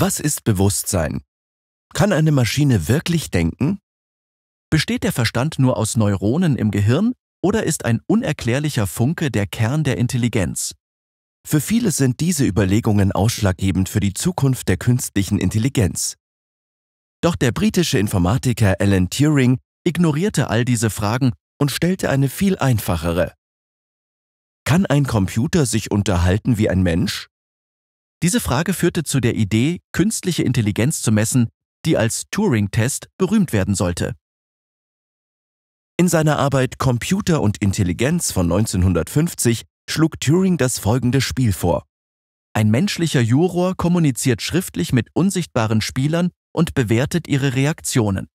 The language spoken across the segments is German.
Was ist Bewusstsein? Kann eine Maschine wirklich denken? Besteht der Verstand nur aus Neuronen im Gehirn oder ist ein unerklärlicher Funke der Kern der Intelligenz? Für viele sind diese Überlegungen ausschlaggebend für die Zukunft der künstlichen Intelligenz. Doch der britische Informatiker Alan Turing ignorierte all diese Fragen und stellte eine viel einfachere. Kann ein Computer sich unterhalten wie ein Mensch? Diese Frage führte zu der Idee, künstliche Intelligenz zu messen, die als Turing-Test berühmt werden sollte. In seiner Arbeit Computer und Intelligenz von 1950 schlug Turing das folgende Spiel vor. Ein menschlicher Juror kommuniziert schriftlich mit unsichtbaren Spielern und bewertet ihre Reaktionen.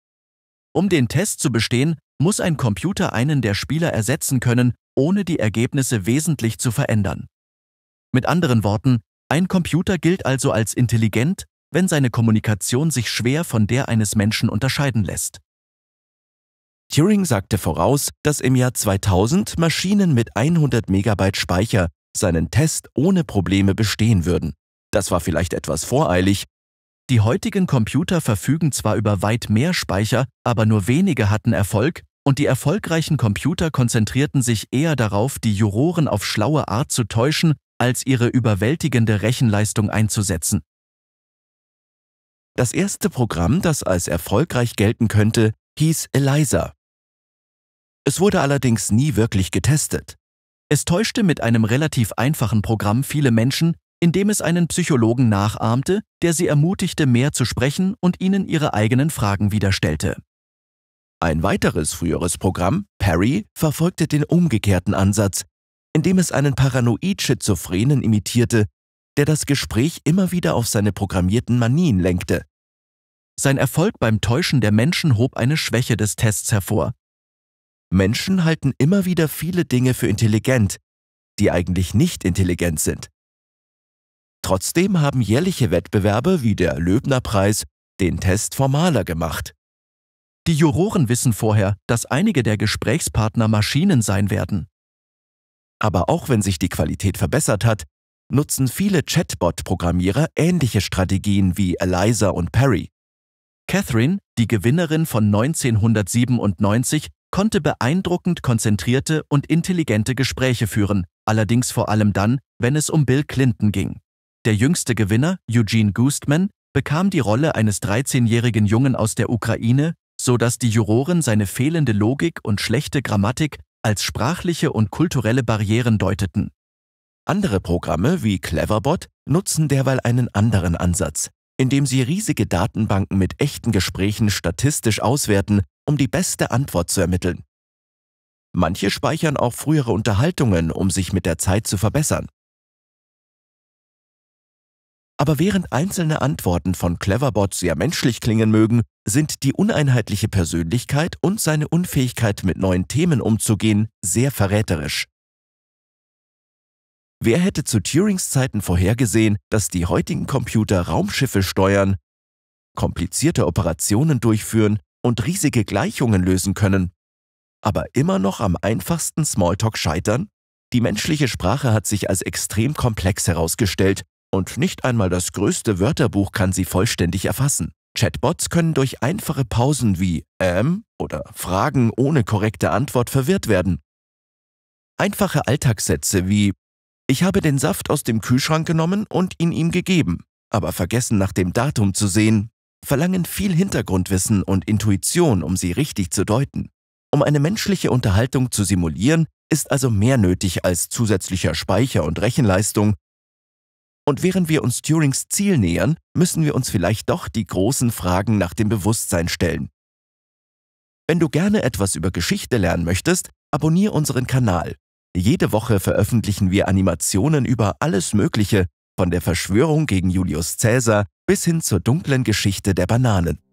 Um den Test zu bestehen, muss ein Computer einen der Spieler ersetzen können, ohne die Ergebnisse wesentlich zu verändern. Mit anderen Worten, ein Computer gilt also als intelligent, wenn seine Kommunikation sich schwer von der eines Menschen unterscheiden lässt. Turing sagte voraus, dass im Jahr 2000 Maschinen mit 100 Megabyte Speicher seinen Test ohne Probleme bestehen würden. Das war vielleicht etwas voreilig. Die heutigen Computer verfügen zwar über weit mehr Speicher, aber nur wenige hatten Erfolg und die erfolgreichen Computer konzentrierten sich eher darauf, die Juroren auf schlaue Art zu täuschen, als ihre überwältigende Rechenleistung einzusetzen. Das erste Programm, das als erfolgreich gelten könnte, hieß ELIZA. Es wurde allerdings nie wirklich getestet. Es täuschte mit einem relativ einfachen Programm viele Menschen, indem es einen Psychologen nachahmte, der sie ermutigte, mehr zu sprechen und ihnen ihre eigenen Fragen wiederstellte. Ein weiteres früheres Programm, Perry, verfolgte den umgekehrten Ansatz, indem es einen paranoid-Schizophrenen imitierte, der das Gespräch immer wieder auf seine programmierten Manien lenkte. Sein Erfolg beim Täuschen der Menschen hob eine Schwäche des Tests hervor. Menschen halten immer wieder viele Dinge für intelligent, die eigentlich nicht intelligent sind. Trotzdem haben jährliche Wettbewerbe wie der Löbner-Preis den Test formaler gemacht. Die Juroren wissen vorher, dass einige der Gesprächspartner Maschinen sein werden. Aber auch wenn sich die Qualität verbessert hat, nutzen viele Chatbot-Programmierer ähnliche Strategien wie Eliza und Perry. Catherine, die Gewinnerin von 1997, konnte beeindruckend konzentrierte und intelligente Gespräche führen, allerdings vor allem dann, wenn es um Bill Clinton ging. Der jüngste Gewinner, Eugene Gustman, bekam die Rolle eines 13-jährigen Jungen aus der Ukraine, so dass die Juroren seine fehlende Logik und schlechte Grammatik als sprachliche und kulturelle Barrieren deuteten. Andere Programme wie Cleverbot nutzen derweil einen anderen Ansatz, indem sie riesige Datenbanken mit echten Gesprächen statistisch auswerten, um die beste Antwort zu ermitteln. Manche speichern auch frühere Unterhaltungen, um sich mit der Zeit zu verbessern. Aber während einzelne Antworten von Cleverbot sehr menschlich klingen mögen, sind die uneinheitliche Persönlichkeit und seine Unfähigkeit, mit neuen Themen umzugehen, sehr verräterisch. Wer hätte zu Turings Zeiten vorhergesehen, dass die heutigen Computer Raumschiffe steuern, komplizierte Operationen durchführen und riesige Gleichungen lösen können, aber immer noch am einfachsten Smalltalk scheitern? Die menschliche Sprache hat sich als extrem komplex herausgestellt und nicht einmal das größte Wörterbuch kann sie vollständig erfassen. Chatbots können durch einfache Pausen wie ähm oder Fragen ohne korrekte Antwort verwirrt werden. Einfache Alltagssätze wie Ich habe den Saft aus dem Kühlschrank genommen und ihn ihm gegeben, aber vergessen nach dem Datum zu sehen, verlangen viel Hintergrundwissen und Intuition, um sie richtig zu deuten. Um eine menschliche Unterhaltung zu simulieren, ist also mehr nötig als zusätzlicher Speicher und Rechenleistung und während wir uns Turings Ziel nähern, müssen wir uns vielleicht doch die großen Fragen nach dem Bewusstsein stellen. Wenn du gerne etwas über Geschichte lernen möchtest, abonniere unseren Kanal. Jede Woche veröffentlichen wir Animationen über alles Mögliche, von der Verschwörung gegen Julius Caesar bis hin zur dunklen Geschichte der Bananen.